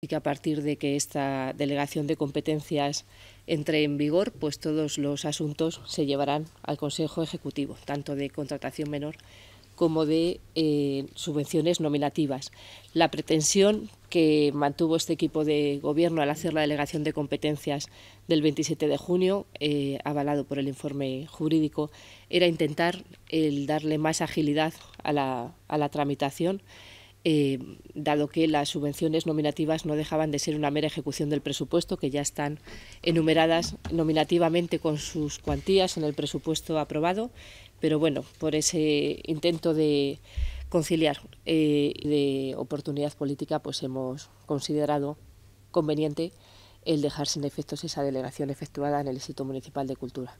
y que a partir de que esta delegación de competencias entre en vigor, pues todos los asuntos se llevarán al Consejo Ejecutivo, tanto de contratación menor como de eh, subvenciones nominativas. La pretensión que mantuvo este equipo de gobierno al hacer la delegación de competencias del 27 de junio, eh, avalado por el informe jurídico, era intentar el darle más agilidad a la tramitación eh, dado que las subvenciones nominativas no dejaban de ser una mera ejecución del presupuesto, que ya están enumeradas nominativamente con sus cuantías en el presupuesto aprobado, pero bueno, por ese intento de conciliar eh, de oportunidad política, pues hemos considerado conveniente el dejar sin efectos esa delegación efectuada en el Instituto Municipal de Cultura.